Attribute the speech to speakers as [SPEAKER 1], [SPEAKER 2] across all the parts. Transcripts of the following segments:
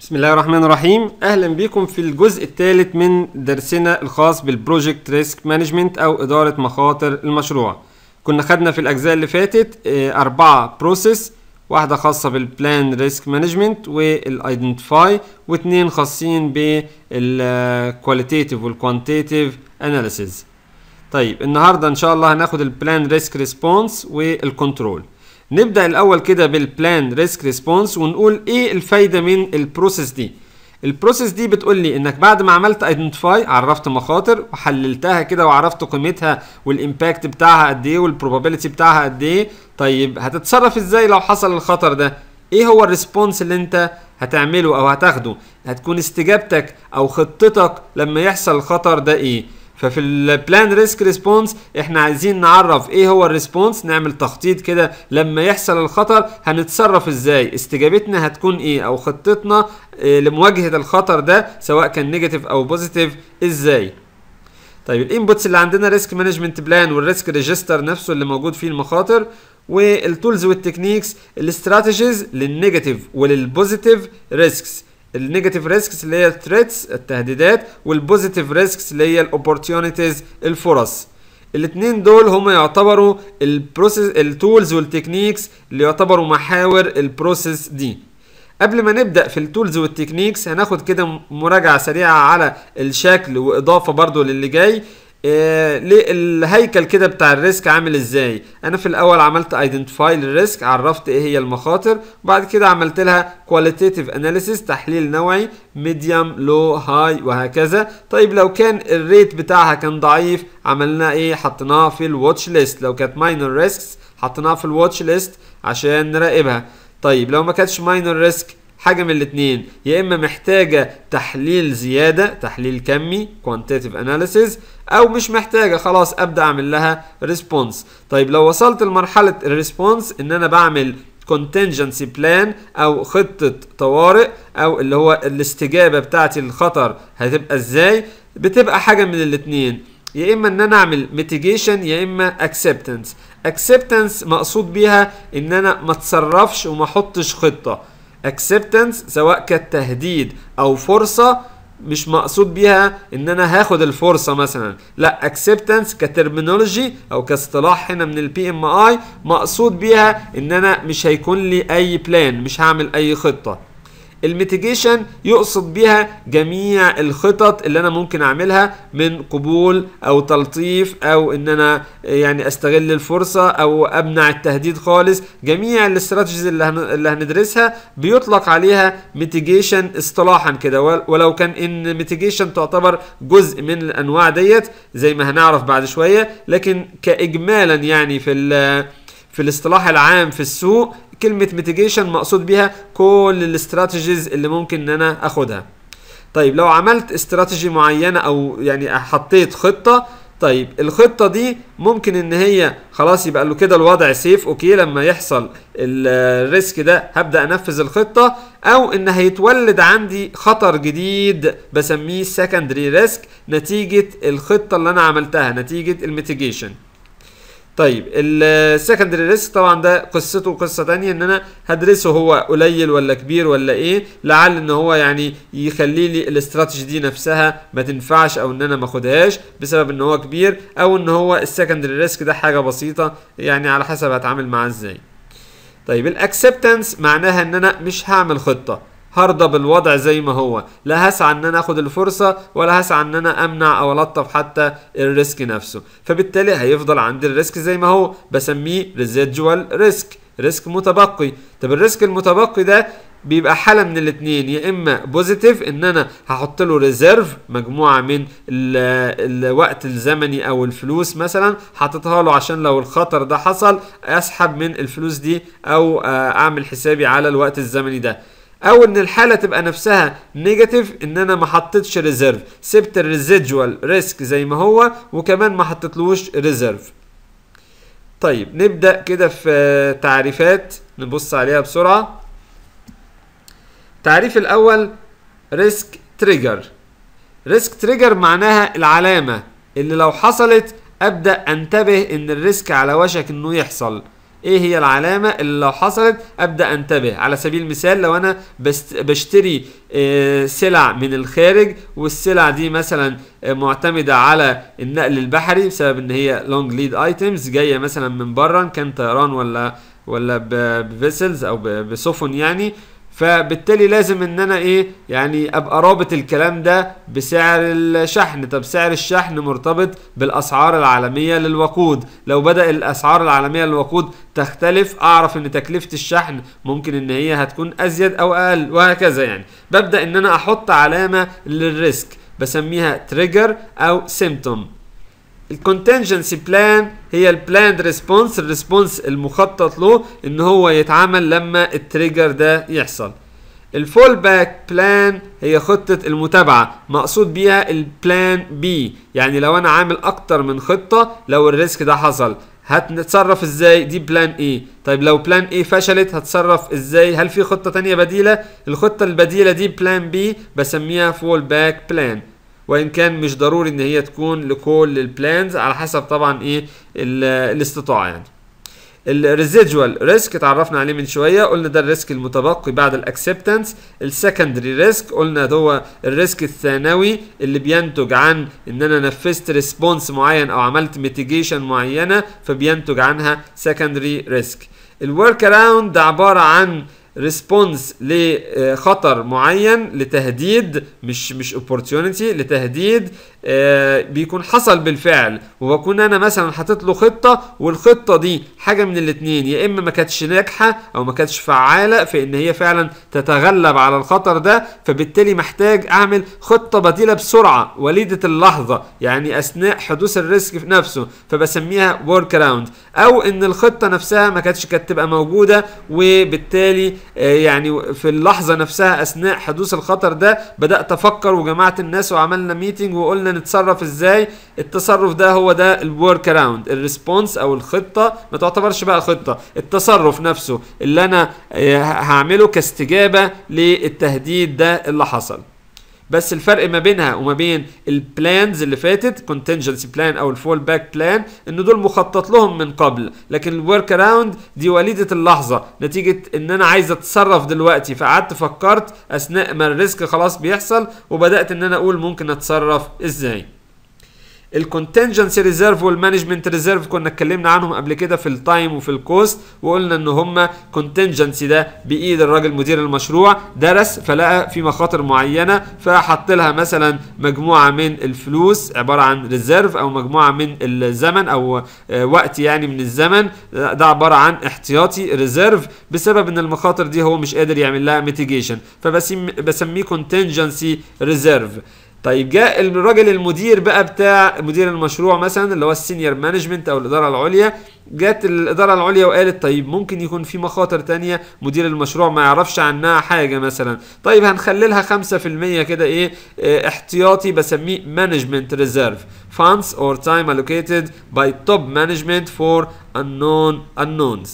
[SPEAKER 1] بسم الله الرحمن الرحيم اهلا بكم في الجزء الثالث من درسنا الخاص بالبروجكت ريسك مانجمنت او اداره مخاطر المشروع كنا خدنا في الاجزاء اللي فاتت آه، اربعه بروسيس واحده خاصه بالبلان ريسك مانجمنت والايدنتيفاي واثنين خاصين بالكواليتيف والكوانتيتيف اناليسيز طيب النهارده ان شاء الله هناخد البلان ريسك ريسبونس والكنترول نبدا الاول كده بالبلان ريسك ريسبونس ونقول ايه الفايده من البروسيس دي البروسيس دي بتقول لي انك بعد ما عملت ايدنتيفاي عرفت مخاطر وحللتها كده وعرفت قيمتها والامباكت بتاعها قد ايه والبروبابيلتي بتاعها قد ايه طيب هتتصرف ازاي لو حصل الخطر ده ايه هو الريسبونس اللي انت هتعمله او هتاخده هتكون استجابتك او خطتك لما يحصل الخطر ده ايه ففي البلان ريسك ريسبونس احنا عايزين نعرف ايه هو الريسبونس نعمل تخطيط كده لما يحصل الخطر هنتصرف ازاي استجابتنا هتكون ايه او خطتنا إيه لمواجهه الخطر ده سواء كان نيجاتيف او بوزيتيف ازاي طيب الانبوتس اللي عندنا ريسك مانجمنت بلان والريسك ريجستر نفسه اللي موجود فيه المخاطر والتولز والتكنيكس الاستراتيجيز للنيجاتيف وللبوزيتيف ريسكس النيجاتيف ريسكس اللي هي الثريتس التهديدات والبوزيتيف ريسكس اللي هي الاوبورتيونيتيز الفرص الاثنين دول هم يعتبروا البروسيس التولز والتكنيكس اللي يعتبروا محاور البروسيس دي قبل ما نبدا في التولز والتكنيكس هناخد كده مراجعه سريعه على الشكل واضافه برضو للي جاي إيه، الهيكل كده بتاع الريسك عامل ازاي انا في الاول عملت ايدنتيفاي للريسك عرفت ايه هي المخاطر وبعد كده عملت لها كواليتيتيف اناليسيس تحليل نوعي ميديوم لو هاي وهكذا طيب لو كان الريت بتاعها كان ضعيف عملنا ايه حطيناها في الواتش ليست لو كانت ماينر ريسكس حطيناها في الواتش ليست عشان نراقبها طيب لو ما كانتش ماينر ريسك حاجه من الاثنين يا اما محتاجه تحليل زياده تحليل كمي كوانتيتيف اناليسيز او مش محتاجه خلاص ابدا اعمل لها ريسبونس طيب لو وصلت لمرحله الريسبونس ان انا بعمل contingency بلان او خطه طوارئ او اللي هو الاستجابه بتاعتي للخطر هتبقى ازاي بتبقى حاجه من الاتنين يا اما ان انا اعمل mitigation يا اما اكسبتنس اكسبتنس مقصود بيها ان انا ما اتصرفش وما احطش خطه اكسبتنس سواء كانت تهديد او فرصه مش مقصود بيها ان انا هاخد الفرصه مثلا لا اكسبتنس كترمينولوجي او كاصطلاح هنا من البي ام اي مقصود بيها ان انا مش هيكون لي اي بلان مش هعمل اي خطه الميتيجيشن يقصد بيها جميع الخطط اللي انا ممكن اعملها من قبول او تلطيف او ان انا يعني استغل الفرصه او امنع التهديد خالص جميع الاستراتيجيز اللي هندرسها بيطلق عليها ميتيجيشن اصطلاحا كده ولو كان ان ميتيجيشن تعتبر جزء من الانواع ديت زي ما هنعرف بعد شويه لكن كاجمالا يعني في في الاصطلاح العام في السوق كلمه ميتيجيشن مقصود بيها كل الاستراتيجيز اللي ممكن ان انا اخدها طيب لو عملت استراتيجي معينه او يعني حطيت خطه طيب الخطه دي ممكن ان هي خلاص يبقى له كده الوضع سيف اوكي لما يحصل الريسك ده هبدا انفذ الخطه او ان هيتولد عندي خطر جديد بسميه سكندري ريسك نتيجه الخطه اللي انا عملتها نتيجه الميتيجيشن طيب السكندري ريسك طبعا ده قصته قصه ثانيه ان انا هدرسه هو قليل ولا كبير ولا ايه لعل ان هو يعني يخلي لي الاستراتيجي دي نفسها ما تنفعش او ان انا ما اخدهاش بسبب ان هو كبير او ان هو السكندري ريسك ده حاجه بسيطه يعني على حسب هتعامل معاه ازاي طيب الاكسبتنس معناها ان انا مش هعمل خطه هرضى بالوضع زي ما هو لا هسعى ان انا اخد الفرصه ولا هسعى ان انا امنع او الطف حتى الريسك نفسه فبالتالي هيفضل عندي الريسك زي ما هو بسميه ريزيدوال ريسك ريسك متبقي طب الريسك المتبقي ده بيبقى حاله من الاتنين يا اما بوزيتيف ان انا هحط له ريزيرف مجموعه من الوقت الزمني او الفلوس مثلا حاططها له عشان لو الخطر ده حصل اسحب من الفلوس دي او آه، اعمل حسابي على الوقت الزمني ده او ان الحاله تبقى نفسها نيجاتيف ان انا ما حطيتش ريزيرف سبت الريزيدوال ريسك زي ما هو وكمان ما حطيتلوش ريزيرف طيب نبدا كده في تعريفات نبص عليها بسرعه التعريف الاول ريسك تريجر ريسك تريجر معناها العلامه اللي لو حصلت ابدا انتبه ان الريسك على وشك انه يحصل ايه هي العلامه اللي لو حصلت ابدا انتبه على سبيل المثال لو انا بشتري آه، سلع من الخارج والسلع دي مثلا آه، معتمده على النقل البحري بسبب ان هي لونج ليد ايتمز جايه مثلا من بره كان طيران ولا ولا بفيسلز او بسفن يعني فبالتالي لازم ان انا ايه يعني ابقى رابط الكلام ده بسعر الشحن طب سعر الشحن مرتبط بالاسعار العالميه للوقود لو بدا الاسعار العالميه للوقود تختلف اعرف ان تكلفه الشحن ممكن ان هي هتكون ازيد او اقل وهكذا يعني ببدا ان انا احط علامه للريسك بسميها تريجر او سيمتوم الكونتنجنسي بلان هي البلاند ريسبونس الريسبونس المخطط له ان هو يتعمل لما التريجر ده يحصل الفول باك بلان هي خطة المتابعة مقصود بيها البلان بي يعني لو انا عامل اكتر من خطة لو الريسك ده حصل هتتصرف ازاي دي بلان ايه طيب لو بلان ايه فشلت هتصرف ازاي هل في خطة تانية بديلة الخطة البديلة دي بلان بي بسميها فول باك بلان وان كان مش ضروري ان هي تكون لكل البلانز على حسب طبعا ايه الاستطاعه يعني الريزيدوال ريسك اتعرفنا عليه من شويه قلنا ده الريسك المتبقي بعد الاكسبتنس السكندري ريسك قلنا ده هو الريسك الثانوي اللي بينتج عن ان انا نفذت ريسبونس معين او عملت ميتيجيشن معينه فبينتج عنها سكندري ريسك الورك اراوند ده عباره عن ريسبونس لخطر معين لتهديد مش مش اوبورتيونيتي لتهديد آه، بيكون حصل بالفعل وبكون انا مثلا حاطط له خطه والخطه دي حاجه من الاثنين يا اما ما كانتش ناجحه او ما كانتش فعاله في ان هي فعلا تتغلب على الخطر ده فبالتالي محتاج اعمل خطه بديله بسرعه وليده اللحظه يعني اثناء حدوث الريسك في نفسه فبسميها ورك اراوند او ان الخطه نفسها ما كانتش كانت تبقى موجوده وبالتالي آه، يعني في اللحظه نفسها اثناء حدوث الخطر ده بدات افكر وجمعت الناس وعملنا ميتنج وقلنا نتصرف ازاي التصرف ده هو ده الورك اراوند الريسبونس او الخطه ما تعتبرش بقى خطه التصرف نفسه اللي انا آه، هعمله كاستجابه للتهديد ده اللي حصل بس الفرق ما بينها وما بين البلانز اللي فاتت كونتنجنسي بلان او الفول باك بلان ان دول مخطط لهم من قبل لكن الورك اراوند دي وليده اللحظه نتيجه ان انا عايز اتصرف دلوقتي فقعدت فكرت اثناء ما الريسك خلاص بيحصل وبدات ان انا اقول ممكن اتصرف ازاي الكونتنجنسي ريزيرف والمانجمنت ريزيرف كنا اتكلمنا عنهم قبل كده في التايم وفي الكوست وقلنا ان هما كونتنجنسي ده بايد الراجل مدير المشروع درس فلقى في مخاطر معينه فحط لها مثلا مجموعه من الفلوس عباره عن ريزيرف او مجموعه من الزمن او آه، وقت يعني من الزمن ده عباره عن احتياطي ريزيرف بسبب ان المخاطر دي هو مش قادر يعمل لها ميتيجيشن فبسميه كونتنجنسي ريزيرف طيب جاء الراجل المدير بقى بتاع مدير المشروع مثلا اللي هو السينيور مانجمنت او الاداره العليا جت الاداره العليا وقالت طيب ممكن يكون في مخاطر تانية مدير المشروع ما يعرفش عنها حاجه مثلا طيب هنخللها 5% كده ايه آه، احتياطي بسميه مانجمنت ريزيرف funds or time allocated by top management for unknown unknowns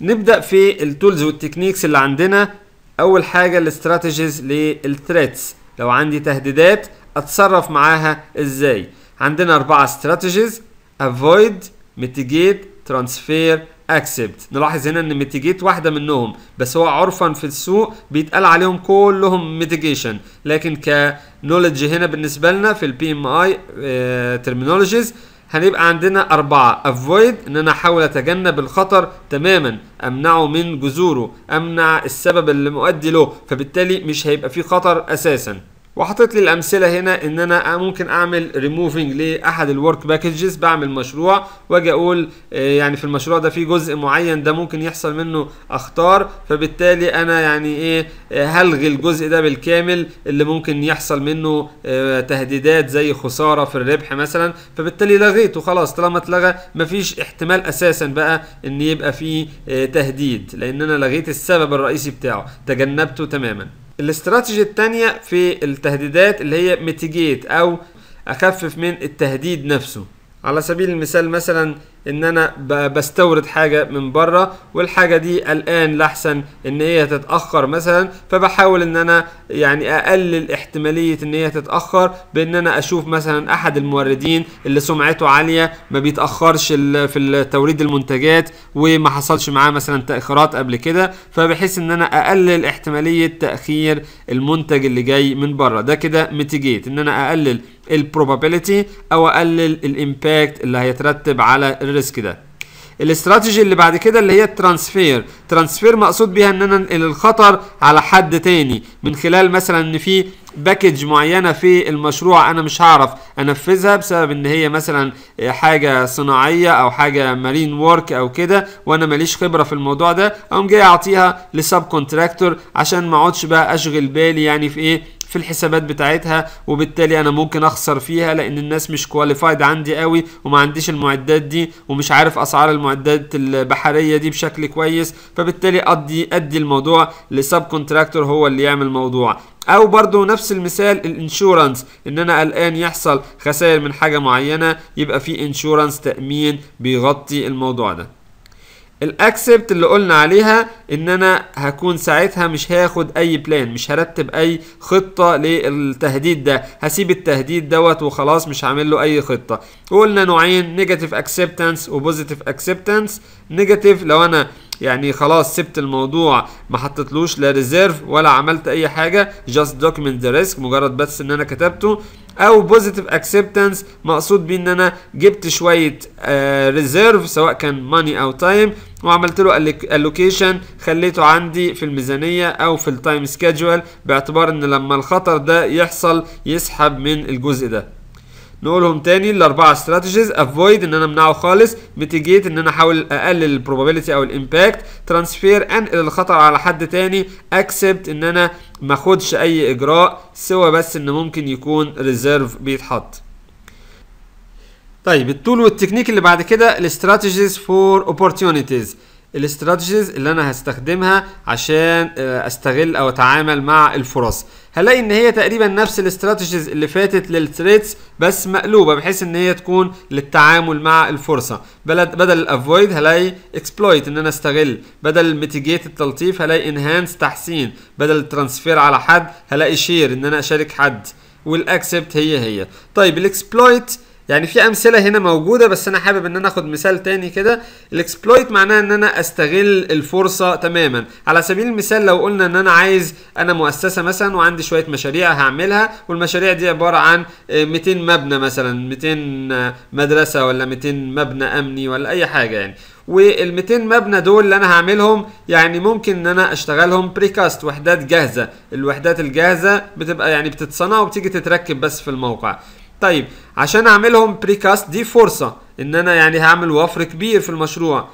[SPEAKER 1] نبدا في التولز والتكنيكس اللي عندنا اول حاجه الاستراتيجيز للثريتس لو عندي تهديدات اتصرف معاها ازاي عندنا اربعه استراتيجيز افويد ميتيجيت ترانسفير اكسبت نلاحظ هنا ان ميتيجيت واحده منهم بس هو عرفا في السوق بيتقال عليهم كلهم ميتيجيشن لكن كنولج هنا بالنسبه لنا في البي ام اي ترمينولوجيز هنبقى عندنا أربعة افويد إن أنا أحاول أتجنب الخطر تماما أمنعه من جذوره أمنع السبب اللي مؤدي له فبالتالي مش هيبقى فيه خطر أساسا وحطيت لي الامثله هنا ان انا آه، ممكن اعمل ريموفنج لاحد الورك باكجز بعمل مشروع واجي اقول آه، يعني في المشروع ده في جزء معين ده ممكن يحصل منه اخطار فبالتالي انا يعني ايه آه، هلغي الجزء ده بالكامل اللي ممكن يحصل منه تهديدات زي خساره في الربح مثلا فبالتالي لغيته خلاص طالما اتلغى مفيش احتمال اساسا بقى ان يبقى فيه تهديد لان انا لغيت السبب الرئيسي بتاعه تجنبته تماما الاستراتيجي الثانيه في التهديدات اللي هي ميتيجيت او اخفف من التهديد نفسه على سبيل المثال مثلا ان انا بستورد حاجه من بره والحاجه دي الان لاحسن ان هي تتاخر مثلا فبحاول ان انا يعني اقلل احتماليه ان هي تتاخر بان انا اشوف مثلا احد الموردين اللي سمعته عاليه ما بيتاخرش في توريد المنتجات وما حصلش معاه مثلا تاخيرات قبل كده فبحيث ان انا اقلل احتماليه تاخير المنتج اللي جاي من بره ده كده ميتيجيت ان انا اقلل البروبابيليتي او اقلل الامباكت اللي هيترتب على الريسك ده الاستراتيجي اللي بعد كده اللي هي الترانسفير ترانسفير مقصود بيها ان انا انقل الخطر على حد تاني من خلال مثلا ان في باكج معينه في المشروع انا مش هعرف انفذها بسبب ان هي مثلا حاجه صناعيه او حاجه مارين وورك او كده وانا ماليش خبره في الموضوع ده اقوم جاي اعطيها لسب كونتراكتور عشان ما اقعدش بقى اشغل بالي يعني في ايه في الحسابات بتاعتها وبالتالي انا ممكن اخسر فيها لان الناس مش كواليفايد عندي قوي وما عنديش المعدات دي ومش عارف اسعار المعدات البحريه دي بشكل كويس فبالتالي ادي ادي الموضوع لسب كونتراكتور هو اللي يعمل الموضوع او برضو نفس المثال الانشورنس ان انا قلقان يحصل خسائر من حاجه معينه يبقى في انشورنس تامين بيغطي الموضوع ده الاكسبت اللي قلنا عليها ان انا هكون ساعتها مش هاخد اي بلان مش هرتب اي خطه للتهديد ده هسيب التهديد دوت وخلاص مش هعمل له اي خطه قلنا نوعين نيجاتيف اكسبتنس وبوزيتيف اكسبتنس نيجاتيف لو انا يعني خلاص سبت الموضوع ما حطيتلوش لا ريزيرف ولا عملت اي حاجه جاست دوكيمنت ذا ريسك مجرد بس ان انا كتبته او بوزيتيف اكسبتنس مقصود بيه ان انا جبت شويه ريزيرف آه، سواء كان ماني او تايم وعملت له الوكيشن خليته عندي في الميزانيه او في التايم سكيدجول باعتبار ان لما الخطر ده يحصل يسحب من الجزء ده نقولهم تاني الاربعه استراتيجيز افويد ان انا امنعه خالص ميتيجيت ان انا احاول اقلل البروبابيلتي او الامباكت ترانسفير انقل الخطر على حد تاني اكسبت ان انا ما اخدش اي اجراء سوى بس ان ممكن يكون ريزيرف بيتحط طيب التول والتكنيك اللي بعد كده الاستراتيجيز فور اوبورتيونيتيز الاستراتيجيز اللي انا هستخدمها عشان آه، استغل او اتعامل مع الفرص هلاقي ان هي تقريبا نفس الاستراتيجيز اللي فاتت للتريتس بس مقلوبه بحيث ان هي تكون للتعامل مع الفرصه بلد بدل الافويد هلاقي اكسبلويت ان انا استغل بدل الميتيجيت التلطيف هلاقي انهانس تحسين بدل الترانسفير على حد هلاقي شير ان انا اشارك حد والاكسبت هي هي طيب الاكسبلويت يعني في امثله هنا موجوده بس انا حابب ان انا اخد مثال تاني كده الاكسبلويت معناه ان انا استغل الفرصه تماما على سبيل المثال لو قلنا ان انا عايز انا مؤسسه مثلا وعندي شويه مشاريع هعملها والمشاريع دي عباره عن 200 آه، مبنى مثلا 200 آه، مدرسه ولا 200 مبنى امني ولا اي حاجه يعني وال 200 مبنى دول اللي انا هعملهم يعني ممكن ان انا اشتغلهم بريكاست وحدات جاهزه الوحدات الجاهزه بتبقى يعني بتتصنع وبتيجي تتركب بس في الموقع طيب عشان اعملهم بريكاست دي فرصه ان انا يعني هعمل وفر كبير في المشروع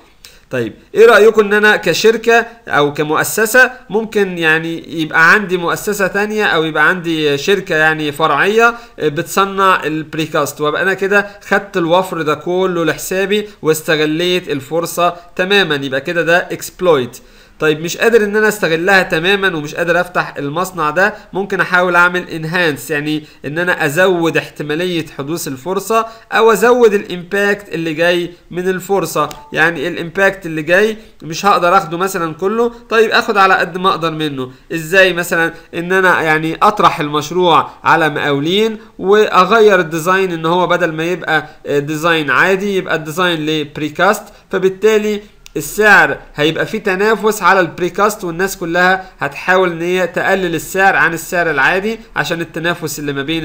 [SPEAKER 1] طيب ايه رايكم ان انا كشركه او كمؤسسه ممكن يعني يبقى عندي مؤسسه ثانيه او يبقى عندي شركه يعني فرعيه بتصنع البريكاست وابقى انا كده خدت الوفر ده كله لحسابي واستغليت الفرصه تماما يبقى كده ده اكسبلويت طيب مش قادر ان انا استغلها تماما ومش قادر افتح المصنع ده ممكن احاول اعمل انهانس يعني ان انا ازود احتماليه حدوث الفرصه او ازود الامباكت اللي جاي من الفرصه يعني الامباكت اللي جاي مش هقدر اخده مثلا كله طيب اخد على قد ما اقدر منه ازاي مثلا ان انا يعني اطرح المشروع على مقاولين واغير الديزاين ان هو بدل ما يبقى ديزاين عادي يبقى الديزاين لبريكاست فبالتالي السعر هيبقى فيه تنافس على البريكاست والناس كلها هتحاول ان هي تقلل السعر عن السعر العادي عشان التنافس اللي ما بين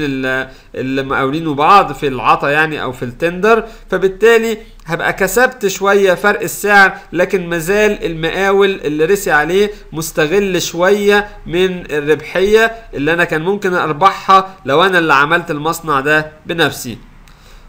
[SPEAKER 1] المقاولين وبعض في العطا يعني او في التندر فبالتالي هبقى كسبت شوية فرق السعر لكن مازال المقاول اللي رسي عليه مستغل شوية من الربحية اللي انا كان ممكن اربحها لو انا اللي عملت المصنع ده بنفسي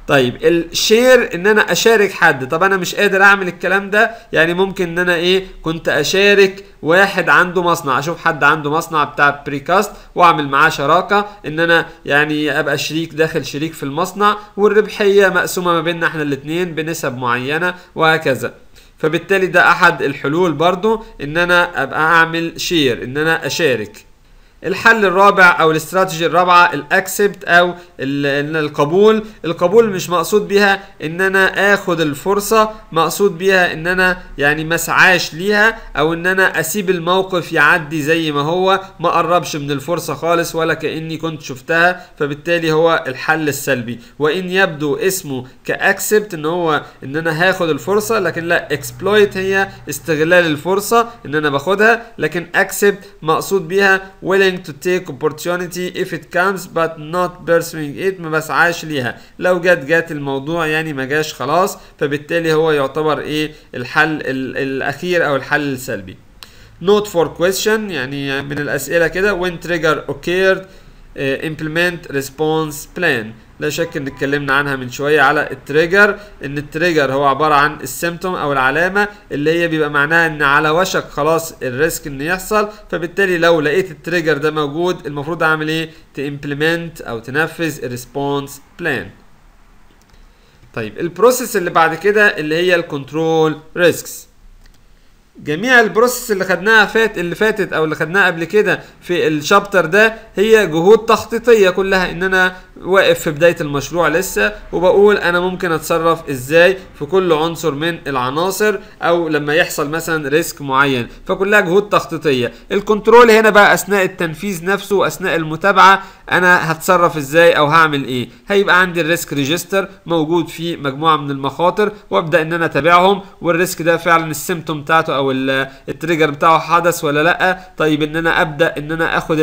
[SPEAKER 1] طيب الشير ان انا اشارك حد طب انا مش قادر اعمل الكلام ده يعني ممكن ان انا ايه كنت اشارك واحد عنده مصنع اشوف حد عنده مصنع بتاع بريكاست واعمل معاه شراكه ان انا يعني ابقى شريك داخل شريك في المصنع والربحيه مقسومه ما بيننا احنا الاثنين بنسب معينه وهكذا فبالتالي ده احد الحلول برضو ان انا ابقى اعمل شير ان انا اشارك الحل الرابع او الاستراتيجي الرابعه الاكسبت او القبول القبول مش مقصود بيها ان انا اخد الفرصه مقصود بيها ان انا يعني ما اسعاش ليها او ان انا اسيب الموقف يعدي زي ما هو ما قربش من الفرصه خالص ولا كاني كنت شفتها فبالتالي هو الحل السلبي وان يبدو اسمه كاكسبت ان هو ان انا هاخد الفرصه لكن لا اكسبلويت هي استغلال الفرصه ان انا باخدها لكن اكسبت مقصود بيها ولا willing to take opportunity if it comes but not pursuing it ما بسعاش ليها لو جت جت الموضوع يعني ما جاش خلاص فبالتالي هو يعتبر ايه الحل الاخير او الحل السلبي note for question يعني من الاسئله كده when trigger occurred uh, implement response plan لا شك ان اتكلمنا عنها من شويه على التريجر ان التريجر هو عباره عن السيمتوم او العلامه اللي هي بيبقى معناها ان على وشك خلاص الريسك ان يحصل فبالتالي لو لقيت التريجر ده موجود المفروض اعمل ايه تيمبلمنت او تنفذ الريسبونس بلان طيب البروسيس اللي بعد كده اللي هي الكنترول ريسكس جميع البروسيس اللي خدناها فات اللي فاتت او اللي خدناها قبل كده في الشابتر ده هي جهود تخطيطيه كلها ان انا واقف في بدايه المشروع لسه وبقول انا ممكن اتصرف ازاي في كل عنصر من العناصر او لما يحصل مثلا ريسك معين فكلها جهود تخطيطيه الكنترول هنا بقى اثناء التنفيذ نفسه واثناء المتابعه انا هتصرف ازاي او هعمل ايه هيبقى عندي الريسك ريجستر موجود فيه مجموعه من المخاطر وابدا ان انا اتابعهم والريسك ده فعلا السيمتوم بتاعته او التريجر بتاعه حدث ولا لا طيب ان انا ابدا ان انا اخد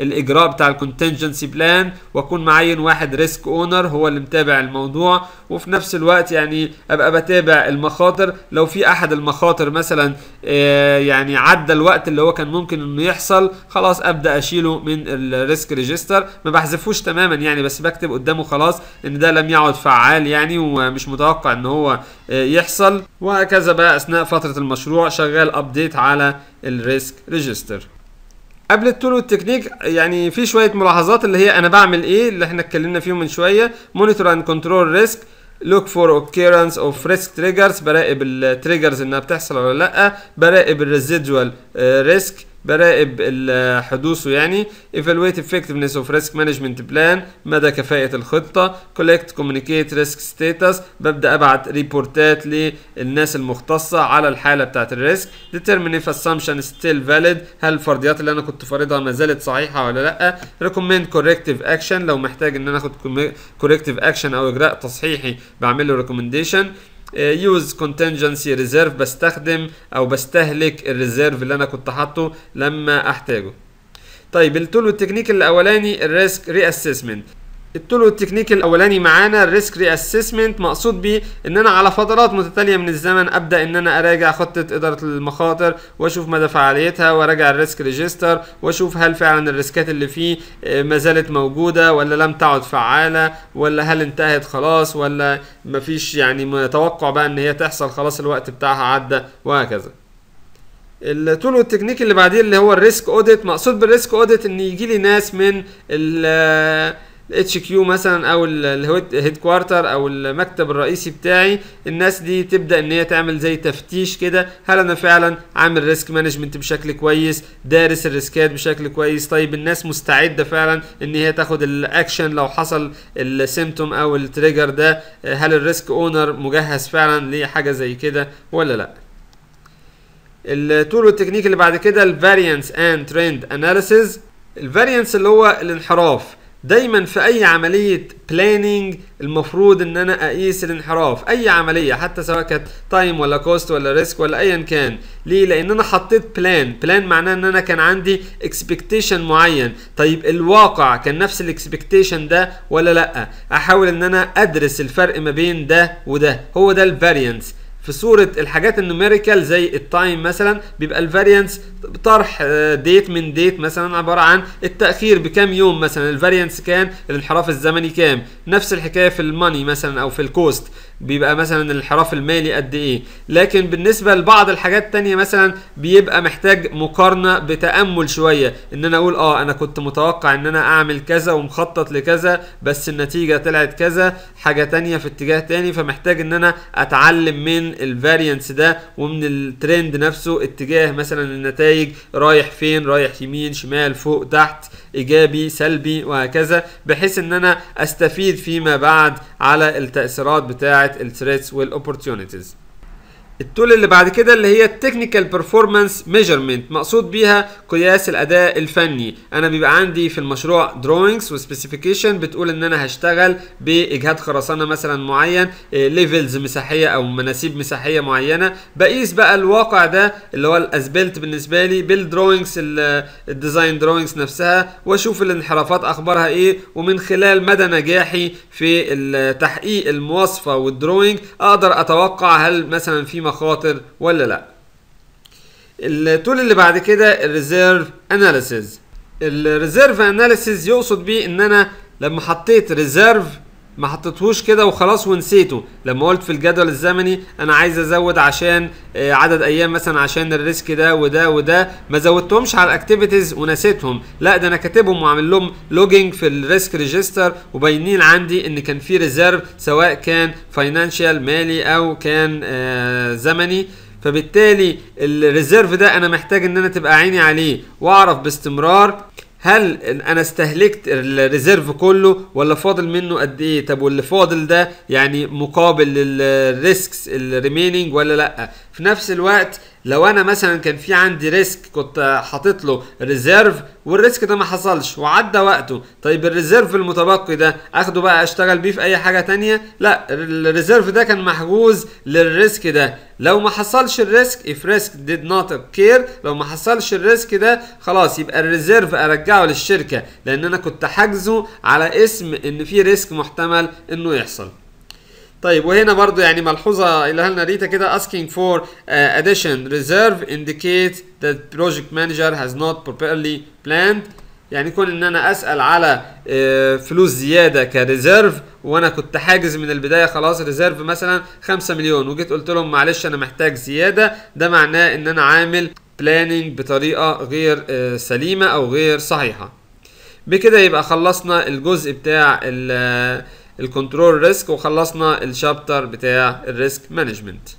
[SPEAKER 1] الاجراء بتاع الكونتنجنسي بلان واكون معين واحد ريسك اونر هو اللي متابع الموضوع وفي نفس الوقت يعني ابقى بتابع المخاطر لو في احد المخاطر مثلا آه، يعني عدى الوقت اللي هو كان ممكن انه يحصل خلاص ابدا اشيله من الريسك ريجستر ما بحذفوش تماما يعني بس بكتب قدامه خلاص ان ده لم يعد فعال يعني ومش متوقع ان هو آه، يحصل وهكذا بقى اثناء فتره المشروع شغال ابديت على الريسك ريجستر قبل التول والتكنيك يعني في شويه ملاحظات اللي هي انا بعمل ايه اللي احنا اتكلمنا فيهم من شويه مونيتور اند كنترول ريسك لوك فور اوكيرنس اوف ريسك تريجرز براقب التريجرز انها بتحصل ولا لا براقب الريزيدوال آه، ريسك براقب حدوثه يعني ايفالويت effectiveness اوف ريسك مانجمنت بلان مدى كفاءة الخطة كولكت كوميونيكيت ريسك ستيتس ببدأ ابعت ريبورتات للناس المختصة على الحالة بتاعة الريسك determine if assumption still valid هل الفرضيات اللي انا كنت فارضها ما زالت صحيحة ولا لا recommend corrective action لو محتاج ان انا اخد corrective action او اجراء تصحيحي بعمل له recommendation يوز كونتنجنسي ريزيرف بستخدم او بستهلك الريزيرف اللي انا كنت حاطه لما احتاجه طيب التول والتكنيك الاولاني الريسك ري اسسمنت التول والتكنيك الاولاني معانا الريسك ري اسسمنت مقصود بيه ان انا على فترات متتاليه من الزمن ابدا ان انا اراجع خطه اداره المخاطر واشوف مدى فعاليتها واراجع الريسك ريجستر واشوف هل فعلا الريسكات اللي فيه آه، ما زالت موجوده ولا لم تعد فعاله ولا هل انتهت خلاص ولا مفيش يعني توقع بقى ان هي تحصل خلاص الوقت بتاعها عدى وهكذا التول والتكنيك اللي بعديه اللي هو الريسك اوديت مقصود بالريسك اوديت ان يجي لي ناس من ال الاتش كيو مثلا او الهيد كوارتر او المكتب الرئيسي بتاعي الناس دي تبدا ان هي تعمل زي تفتيش كده هل انا فعلا عامل ريسك مانجمنت بشكل كويس دارس الريسكات بشكل كويس طيب الناس مستعده فعلا ان هي تاخد الاكشن لو حصل السيمتوم او التريجر ده هل الريسك اونر مجهز فعلا لحاجه زي كده ولا لا التول والتكنيك اللي بعد كده الفاريانس اند ترند اناليسيز الفاريانس اللي هو الانحراف دايما في اي عمليه بلاننج المفروض ان انا اقيس الانحراف اي عمليه حتى سواء كانت تايم ولا كوست ولا ريسك ولا ايا كان ليه لان انا حطيت بلان بلان معناه ان انا كان عندي اكسبكتيشن معين طيب الواقع كان نفس الاكسبكتيشن ده ولا لا احاول ان انا ادرس الفرق ما بين ده وده هو ده الفاريانس في صوره الحاجات النوميريكال زي التايم مثلا بيبقى الفارينس طرح ديت آه، من ديت مثلا عباره عن التاخير بكام يوم مثلا الفارينس كان الانحراف الزمني كام نفس الحكايه في الماني مثلا او في الكوست بيبقى مثلا الانحراف المالي قد ايه لكن بالنسبه لبعض الحاجات التانية مثلا بيبقى محتاج مقارنه بتامل شويه ان انا اقول اه انا كنت متوقع ان انا اعمل كذا ومخطط لكذا بس النتيجه طلعت كذا حاجه تانية في اتجاه تاني فمحتاج ان انا اتعلم من الفارينس ده ومن الترند نفسه اتجاه مثلا النتائج رايح فين رايح يمين شمال فوق تحت ايجابي سلبي وهكذا بحيث ان انا استفيد فيما بعد على التاثيرات بتاعه الثريتس والاوبورتيونيتيز التول اللي بعد كده اللي هي التكنيكال بيرفورمانس ميجرمنت مقصود بيها قياس الاداء الفني انا بيبقى عندي في المشروع دروينجز وسبيسيفيكيشن بتقول ان انا هشتغل باجهاد خرسانه مثلا معين ليفلز آه، مساحيه او مناسيب مساحيه معينه بقيس بقى الواقع ده اللي هو الاسبلت بالنسبه لي بالدروينجز الديزاين دروينجز نفسها واشوف الانحرافات اخبارها ايه ومن خلال مدى نجاحي في تحقيق المواصفه والدروينج اقدر اتوقع هل مثلا في مخاطر ولا لا التول اللي بعد كده الريزيرف اناليسيز الريزيرف اناليسيز يقصد بيه ان انا لما حطيت ريزيرف ما حطيتهوش كده وخلاص ونسيته لما قلت في الجدول الزمني انا عايز ازود عشان آه، عدد ايام مثلا عشان الريسك ده وده وده ما زودتهمش على الاكتيفيتيز ونسيتهم لا ده انا كاتبهم وعامل لهم لوجينج في الريسك ريجستر وباينين عندي ان كان في ريزيرف سواء كان فاينانشال مالي او كان آه، زمني فبالتالي الريزيرف ده انا محتاج ان انا تبقى عيني عليه واعرف باستمرار هل انا استهلكت الريزيرف كله ولا فاضل منه قد ايه طب واللي فاضل ده يعني مقابل للريسكس الريميننج ولا لا في نفس الوقت لو انا مثلا كان في عندي ريسك كنت حاطط له ريزيرف والريسك ده ما حصلش وعدى وقته طيب الريزيرف المتبقي ده اخده بقى اشتغل بيه في اي حاجه تانية لا الريزيرف ده كان محجوز للريسك ده لو ما حصلش الريسك if risk did not occur لو ما حصلش الريسك ده خلاص يبقى الريزيرف ارجعه للشركه لان انا كنت حاجزه على اسم ان في ريسك محتمل انه يحصل طيب وهنا برضو يعني ملحوظة اللي لنا ريتا كده asking for uh, addition reserve indicate that project manager has not properly planned يعني كون ان انا اسال على uh, فلوس زياده كريزيرف وانا كنت حاجز من البدايه خلاص ريزيرف مثلا 5 مليون وجيت قلت لهم معلش انا محتاج زياده ده معناه ان انا عامل بلاننج بطريقه غير uh, سليمه او غير صحيحه بكده يبقى خلصنا الجزء بتاع الكنترول ريسك وخلصنا الشابتر بتاع الريسك مانجمنت